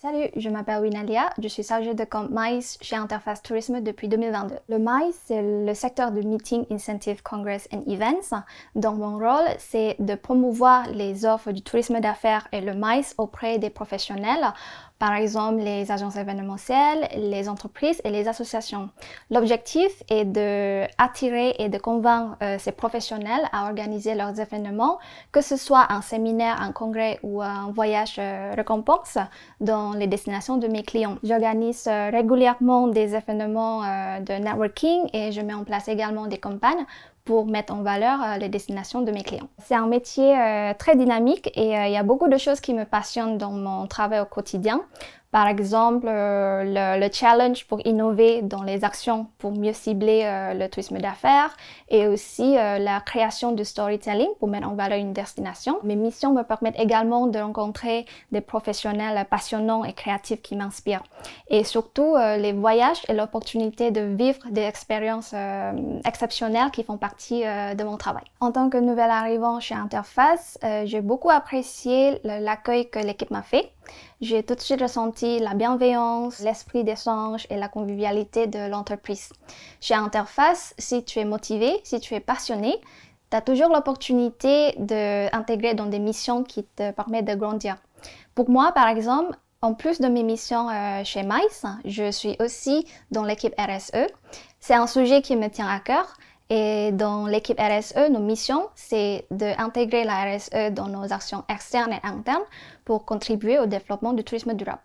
Salut, je m'appelle Winalia, je suis chargée de compte MICE chez Interface Tourisme depuis 2022. Le MICE, c'est le secteur de Meeting, Incentive, Congress and Events. Donc mon rôle, c'est de promouvoir les offres du tourisme d'affaires et le MICE auprès des professionnels, par exemple les agences événementielles, les entreprises et les associations. L'objectif est d'attirer et de convaincre euh, ces professionnels à organiser leurs événements, que ce soit un séminaire, un congrès ou euh, un voyage euh, récompense. donc les destinations de mes clients. J'organise euh, régulièrement des événements euh, de networking et je mets en place également des campagnes pour mettre en valeur euh, les destinations de mes clients. C'est un métier euh, très dynamique et euh, il y a beaucoup de choses qui me passionnent dans mon travail au quotidien. Par exemple, le, challenge pour innover dans les actions pour mieux cibler le tourisme d'affaires et aussi la création du storytelling pour mettre en valeur une destination. Mes missions me permettent également de rencontrer des professionnels passionnants et créatifs qui m'inspirent. Et surtout, les voyages et l'opportunité de vivre des expériences exceptionnelles qui font partie euh, de mon travail. En tant que nouvel arrivant chez Interface, euh, j'ai beaucoup apprécié l'accueil que l'équipe m'a fait. J'ai tout de suite ressenti la bienveillance, l'esprit d'échange et la convivialité de l'entreprise. Chez Interface, si tu es motivé, si tu es passionné, tu as toujours l'opportunité d'intégrer dans des missions qui te permettent de grandir. Pour moi, par exemple, en plus de mes missions euh, chez MICE, je suis aussi dans l'équipe RSE. C'est un sujet qui me tient à cœur et dans l'équipe RSE, nos missions, c'est d'intégrer la RSE dans nos actions externes et internes pour contribuer au développement du tourisme durable.